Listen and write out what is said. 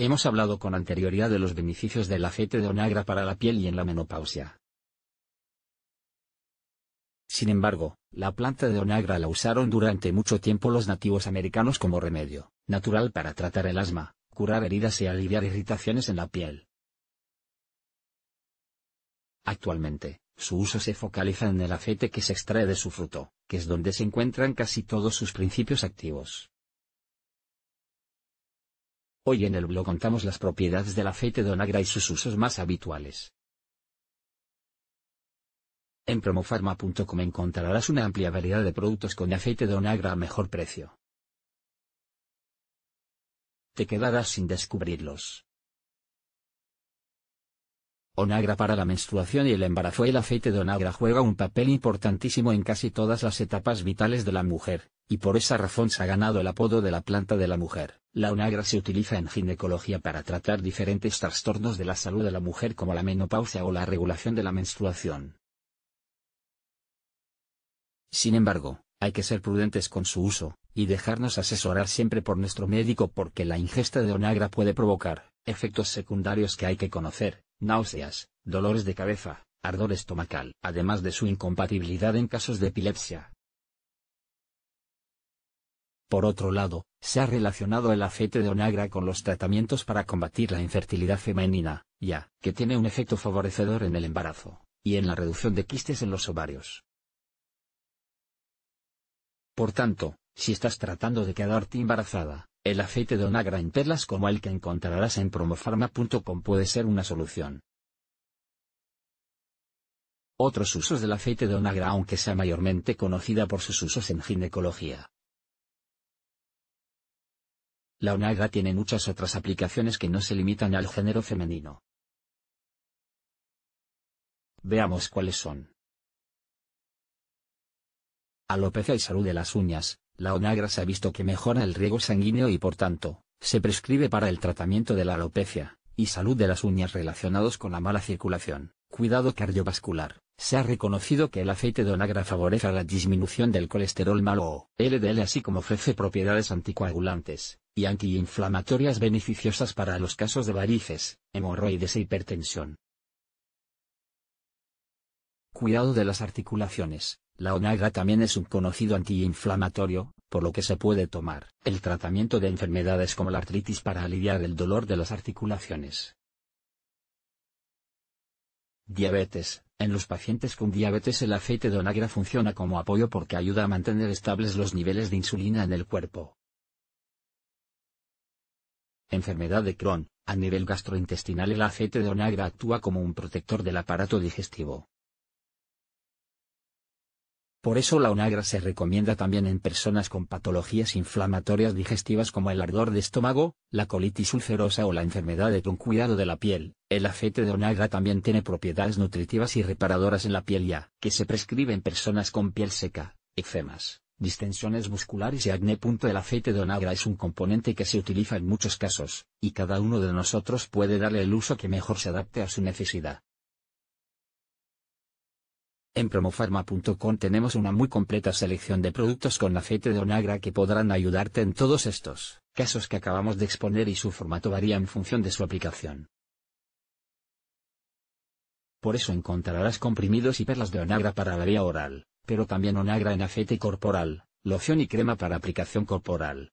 Hemos hablado con anterioridad de los beneficios del aceite de onagra para la piel y en la menopausia. Sin embargo, la planta de onagra la usaron durante mucho tiempo los nativos americanos como remedio natural para tratar el asma, curar heridas y aliviar irritaciones en la piel. Actualmente, su uso se focaliza en el aceite que se extrae de su fruto, que es donde se encuentran casi todos sus principios activos. Hoy en el blog contamos las propiedades del aceite de onagra y sus usos más habituales. En promofarma.com encontrarás una amplia variedad de productos con aceite de onagra a mejor precio. Te quedarás sin descubrirlos. Onagra para la menstruación y el embarazo. El aceite de onagra juega un papel importantísimo en casi todas las etapas vitales de la mujer, y por esa razón se ha ganado el apodo de la planta de la mujer. La onagra se utiliza en ginecología para tratar diferentes trastornos de la salud de la mujer como la menopausia o la regulación de la menstruación. Sin embargo, hay que ser prudentes con su uso, y dejarnos asesorar siempre por nuestro médico porque la ingesta de onagra puede provocar efectos secundarios que hay que conocer náuseas, dolores de cabeza, ardor estomacal, además de su incompatibilidad en casos de epilepsia. Por otro lado, se ha relacionado el aceite de onagra con los tratamientos para combatir la infertilidad femenina, ya que tiene un efecto favorecedor en el embarazo, y en la reducción de quistes en los ovarios. Por tanto, si estás tratando de quedarte embarazada, el aceite de onagra en perlas como el que encontrarás en promofarma.com puede ser una solución. Otros usos del aceite de onagra aunque sea mayormente conocida por sus usos en ginecología. La onagra tiene muchas otras aplicaciones que no se limitan al género femenino. Veamos cuáles son alopecia y salud de las uñas, la onagra se ha visto que mejora el riego sanguíneo y por tanto, se prescribe para el tratamiento de la alopecia y salud de las uñas relacionados con la mala circulación. Cuidado cardiovascular. Se ha reconocido que el aceite de onagra favorece la disminución del colesterol malo o LDL así como ofrece propiedades anticoagulantes y antiinflamatorias beneficiosas para los casos de varices, hemorroides e hipertensión. Cuidado de las articulaciones. La onagra también es un conocido antiinflamatorio, por lo que se puede tomar el tratamiento de enfermedades como la artritis para aliviar el dolor de las articulaciones. Diabetes. En los pacientes con diabetes el aceite de onagra funciona como apoyo porque ayuda a mantener estables los niveles de insulina en el cuerpo. Enfermedad de Crohn. A nivel gastrointestinal el aceite de onagra actúa como un protector del aparato digestivo, por eso la onagra se recomienda también en personas con patologías inflamatorias digestivas como el ardor de estómago, la colitis ulcerosa o la enfermedad de cuidado de la piel. El aceite de onagra también tiene propiedades nutritivas y reparadoras en la piel ya, que se prescribe en personas con piel seca, eczemas, distensiones musculares y acné. El aceite de onagra es un componente que se utiliza en muchos casos, y cada uno de nosotros puede darle el uso que mejor se adapte a su necesidad. En promofarma.com tenemos una muy completa selección de productos con aceite de onagra que podrán ayudarte en todos estos casos que acabamos de exponer y su formato varía en función de su aplicación. Por eso encontrarás comprimidos y perlas de onagra para la vía oral, pero también onagra en aceite corporal, loción y crema para aplicación corporal.